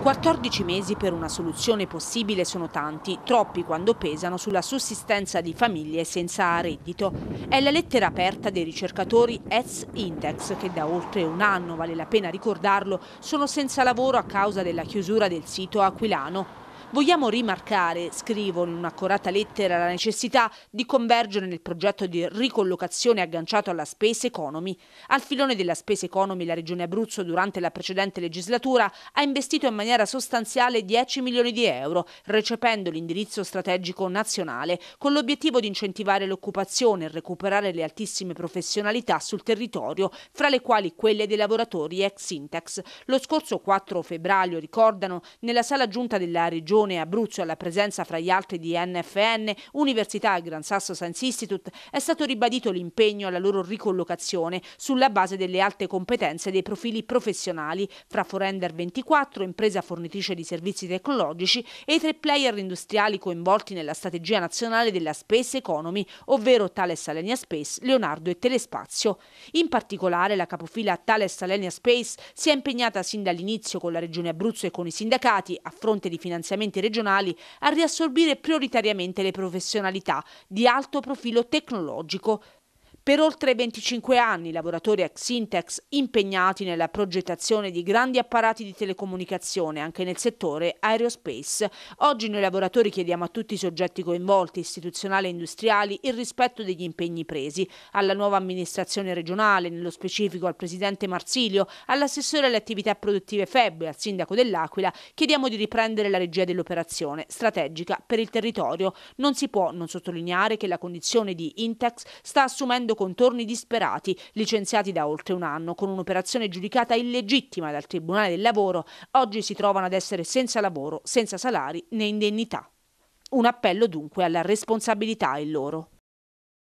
14 mesi per una soluzione possibile sono tanti, troppi quando pesano sulla sussistenza di famiglie senza reddito. È la lettera aperta dei ricercatori ETS Index che da oltre un anno, vale la pena ricordarlo, sono senza lavoro a causa della chiusura del sito aquilano. Vogliamo rimarcare, scrivo in un'accurata lettera, la necessità di convergere nel progetto di ricollocazione agganciato alla Space Economy. Al filone della Space Economy la Regione Abruzzo durante la precedente legislatura ha investito in maniera sostanziale 10 milioni di euro, recependo l'indirizzo strategico nazionale, con l'obiettivo di incentivare l'occupazione e recuperare le altissime professionalità sul territorio, fra le quali quelle dei lavoratori ex Syntax. Lo scorso 4 febbraio, ricordano, nella sala giunta della Regione Regione Abruzzo alla presenza fra gli altri di NFN, Università e Gran Sasso Science Institute, è stato ribadito l'impegno alla loro ricollocazione sulla base delle alte competenze dei profili professionali fra Forender 24, impresa fornitrice di servizi tecnologici e i tre player industriali coinvolti nella strategia nazionale della Space Economy, ovvero Thales Alenia Space, Leonardo e Telespazio. In particolare la capofila Thales Alenia Space si è impegnata sin dall'inizio con la Regione Abruzzo e con i sindacati a fronte di finanziamenti enti regionali a riassorbire prioritariamente le professionalità di alto profilo tecnologico per oltre 25 anni i lavoratori ex Intex impegnati nella progettazione di grandi apparati di telecomunicazione anche nel settore aerospace. Oggi noi lavoratori chiediamo a tutti i soggetti coinvolti, istituzionali e industriali, il rispetto degli impegni presi. Alla nuova amministrazione regionale, nello specifico al presidente Marsilio, all'assessore alle attività produttive FEB e al sindaco dell'Aquila, chiediamo di riprendere la regia dell'operazione strategica per il territorio. Non si può non sottolineare che la condizione di Intex sta assumendo assumendo contorni disperati, licenziati da oltre un anno con un'operazione giudicata illegittima dal Tribunale del Lavoro, oggi si trovano ad essere senza lavoro, senza salari né indennità. Un appello dunque alla responsabilità è loro.